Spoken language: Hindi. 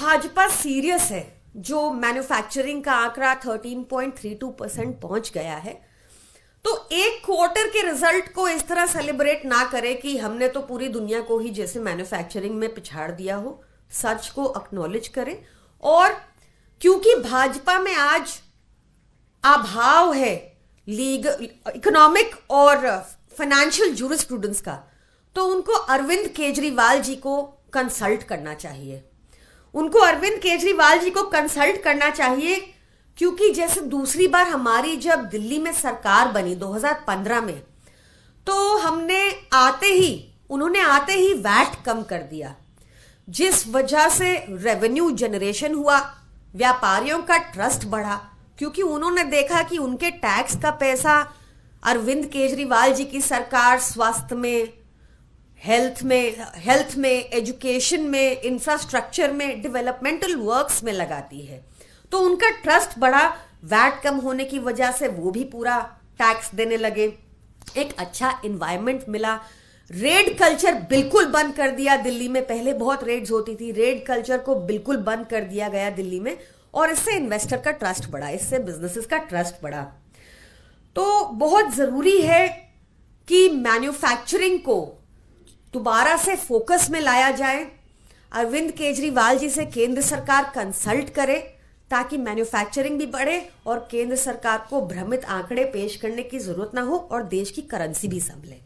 भाजपा सीरियस है जो मैन्युफैक्चरिंग का आंकड़ा 13.32 परसेंट पहुंच गया है तो एक क्वार्टर के रिजल्ट को इस तरह सेलिब्रेट ना करें कि हमने तो पूरी दुनिया को ही जैसे मैन्युफैक्चरिंग में पिछाड़ दिया हो सच को अक्नोलेज करें और क्योंकि भाजपा में आज अभाव है लीग इकोनॉमिक और फाइनेंशियल जूरिस्प्रूडेंस का तो उनको अरविंद केजरीवाल जी को कंसल्ट करना चाहिए उनको अरविंद केजरीवाल जी को कंसल्ट करना चाहिए क्योंकि जैसे दूसरी बार हमारी जब दिल्ली में सरकार बनी 2015 में तो हमने आते ही उन्होंने आते ही वैट कम कर दिया जिस वजह से रेवेन्यू जनरेशन हुआ व्यापारियों का ट्रस्ट बढ़ा क्योंकि उन्होंने देखा कि उनके टैक्स का पैसा अरविंद केजरीवाल जी की सरकार स्वास्थ्य में हेल्थ में हेल्थ में एजुकेशन में इंफ्रास्ट्रक्चर में डेवलपमेंटल वर्क्स में लगाती है तो उनका ट्रस्ट बढ़ा वैट कम होने की वजह से वो भी पूरा टैक्स देने लगे एक अच्छा इन्वायरमेंट मिला रेड कल्चर बिल्कुल बंद कर दिया दिल्ली में पहले बहुत रेड्स होती थी रेड कल्चर को बिल्कुल बंद कर दिया गया दिल्ली में और इससे इन्वेस्टर का ट्रस्ट बढ़ा इससे बिजनेसेस का ट्रस्ट बढ़ा तो बहुत ज़रूरी है कि मैन्युफैक्चरिंग को दोबारा से फोकस में लाया जाए अरविंद केजरीवाल जी से केंद्र सरकार कंसल्ट करे ताकि मैन्युफैक्चरिंग भी बढ़े और केंद्र सरकार को भ्रमित आंकड़े पेश करने की जरूरत ना हो और देश की करेंसी भी संभले